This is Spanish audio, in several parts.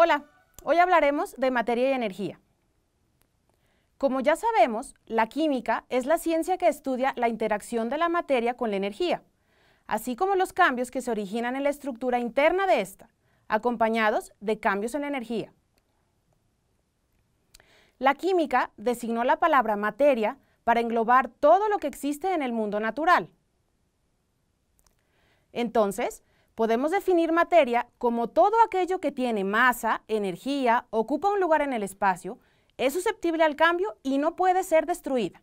Hola, hoy hablaremos de materia y energía. Como ya sabemos, la química es la ciencia que estudia la interacción de la materia con la energía, así como los cambios que se originan en la estructura interna de ésta, acompañados de cambios en la energía. La química designó la palabra materia para englobar todo lo que existe en el mundo natural. Entonces, podemos definir materia como todo aquello que tiene masa, energía, ocupa un lugar en el espacio, es susceptible al cambio y no puede ser destruida.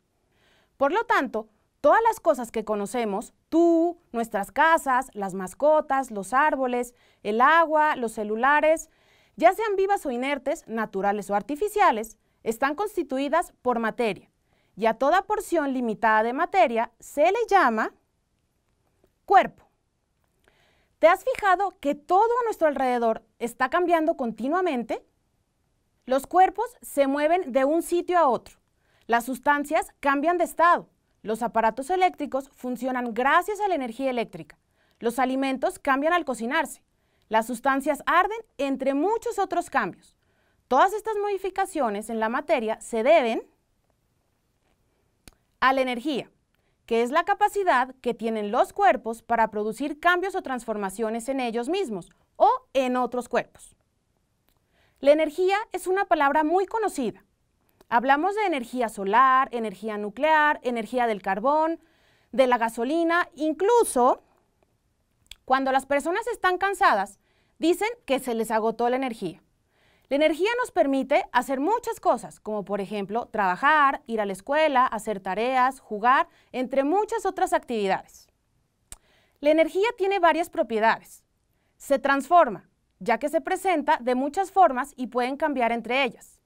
Por lo tanto, todas las cosas que conocemos, tú, nuestras casas, las mascotas, los árboles, el agua, los celulares, ya sean vivas o inertes, naturales o artificiales, están constituidas por materia. Y a toda porción limitada de materia se le llama cuerpo. ¿Te has fijado que todo a nuestro alrededor está cambiando continuamente? Los cuerpos se mueven de un sitio a otro. Las sustancias cambian de estado. Los aparatos eléctricos funcionan gracias a la energía eléctrica. Los alimentos cambian al cocinarse. Las sustancias arden, entre muchos otros cambios. Todas estas modificaciones en la materia se deben a la energía que es la capacidad que tienen los cuerpos para producir cambios o transformaciones en ellos mismos o en otros cuerpos. La energía es una palabra muy conocida. Hablamos de energía solar, energía nuclear, energía del carbón, de la gasolina, incluso cuando las personas están cansadas, dicen que se les agotó la energía. La energía nos permite hacer muchas cosas, como por ejemplo trabajar, ir a la escuela, hacer tareas, jugar, entre muchas otras actividades. La energía tiene varias propiedades. Se transforma, ya que se presenta de muchas formas y pueden cambiar entre ellas.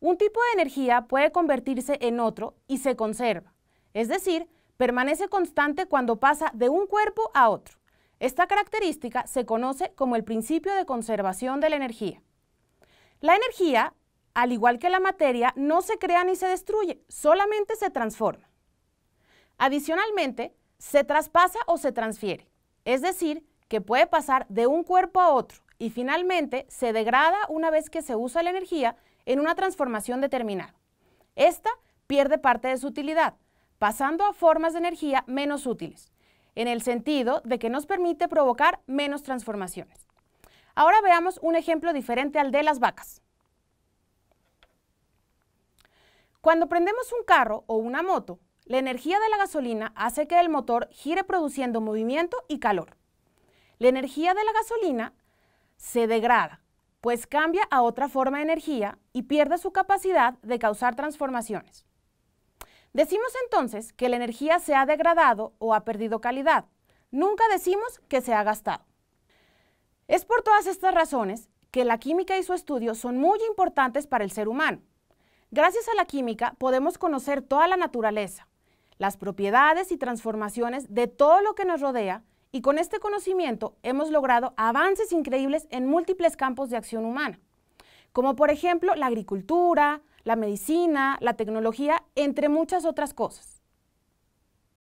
Un tipo de energía puede convertirse en otro y se conserva, es decir, permanece constante cuando pasa de un cuerpo a otro. Esta característica se conoce como el principio de conservación de la energía. La energía, al igual que la materia, no se crea ni se destruye, solamente se transforma. Adicionalmente, se traspasa o se transfiere, es decir, que puede pasar de un cuerpo a otro y finalmente se degrada una vez que se usa la energía en una transformación determinada. Esta pierde parte de su utilidad, pasando a formas de energía menos útiles, en el sentido de que nos permite provocar menos transformaciones. Ahora veamos un ejemplo diferente al de las vacas. Cuando prendemos un carro o una moto, la energía de la gasolina hace que el motor gire produciendo movimiento y calor. La energía de la gasolina se degrada, pues cambia a otra forma de energía y pierde su capacidad de causar transformaciones. Decimos entonces que la energía se ha degradado o ha perdido calidad. Nunca decimos que se ha gastado. Es por todas estas razones que la química y su estudio son muy importantes para el ser humano. Gracias a la química podemos conocer toda la naturaleza, las propiedades y transformaciones de todo lo que nos rodea y con este conocimiento hemos logrado avances increíbles en múltiples campos de acción humana, como por ejemplo la agricultura, la medicina, la tecnología, entre muchas otras cosas.